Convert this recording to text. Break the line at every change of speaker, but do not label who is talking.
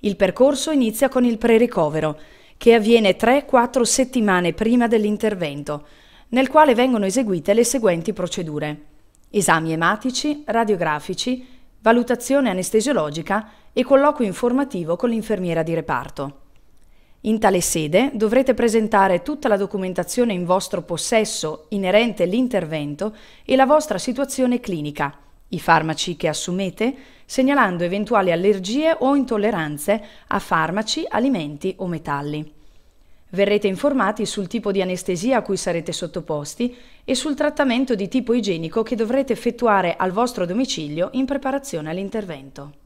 Il percorso inizia con il pre-ricovero, che avviene 3-4 settimane prima dell'intervento, nel quale vengono eseguite le seguenti procedure. Esami ematici, radiografici, valutazione anestesiologica e colloquio informativo con l'infermiera di reparto. In tale sede dovrete presentare tutta la documentazione in vostro possesso inerente l'intervento e la vostra situazione clinica, i farmaci che assumete, segnalando eventuali allergie o intolleranze a farmaci, alimenti o metalli. Verrete informati sul tipo di anestesia a cui sarete sottoposti e sul trattamento di tipo igienico che dovrete effettuare al vostro domicilio in preparazione all'intervento.